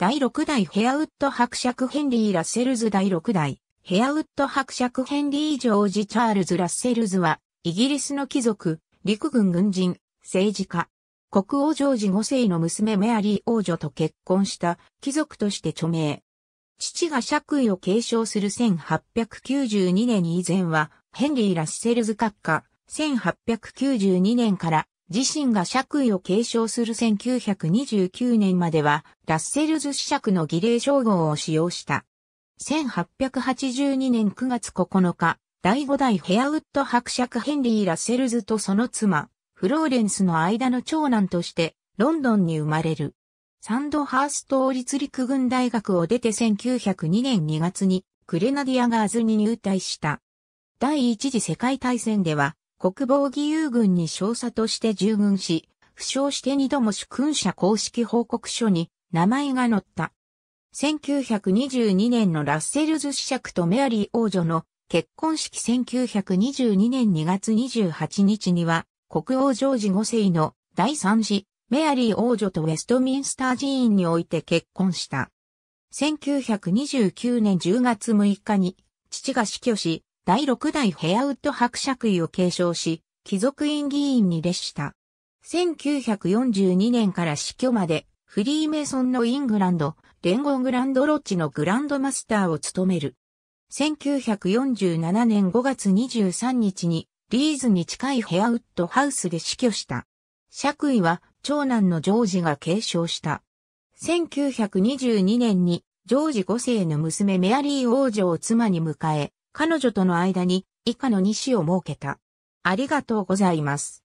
第6代ヘアウッド伯爵ヘンリー・ラッセルズ第6代ヘアウッド伯爵ヘンリー・ジョージ・チャールズ・ラッセルズは、イギリスの貴族、陸軍軍人、政治家、国王ジョージ5世の娘メアリー王女と結婚した貴族として著名。父が爵位を継承する1892年以前は、ヘンリー・ラッセルズ閣下、1892年から自身が爵位を継承する1929年までは、ラッセルズ子爵の儀礼称号を使用した。1882年9月9日、第5代ヘアウッド伯爵ヘンリー・ラッセルズとその妻、フローレンスの間の長男として、ロンドンに生まれる。サンドハースト王立陸軍大学を出て1902年2月に、クレナディアガーズに入隊した。第一次世界大戦では、国防義勇軍に少佐として従軍し、負傷して二度も主君者公式報告書に名前が載った。1922年のラッセルズ子爵とメアリー王女の結婚式1922年2月28日には、国王ジョージ5世の第3次メアリー王女とウェストミンスター寺院において結婚した。1929年10月6日に父が死去し、第6代ヘアウッド伯爵位を継承し、貴族院議員に列した。1942年から死去まで、フリーメイソンのイングランド、連合グランドロッジのグランドマスターを務める。1947年5月23日に、リーズに近いヘアウッドハウスで死去した。爵位は、長男のジョージが継承した。1922年に、ジョージ5世の娘メアリー王女を妻に迎え、彼女との間に以下の2子を設けた。ありがとうございます。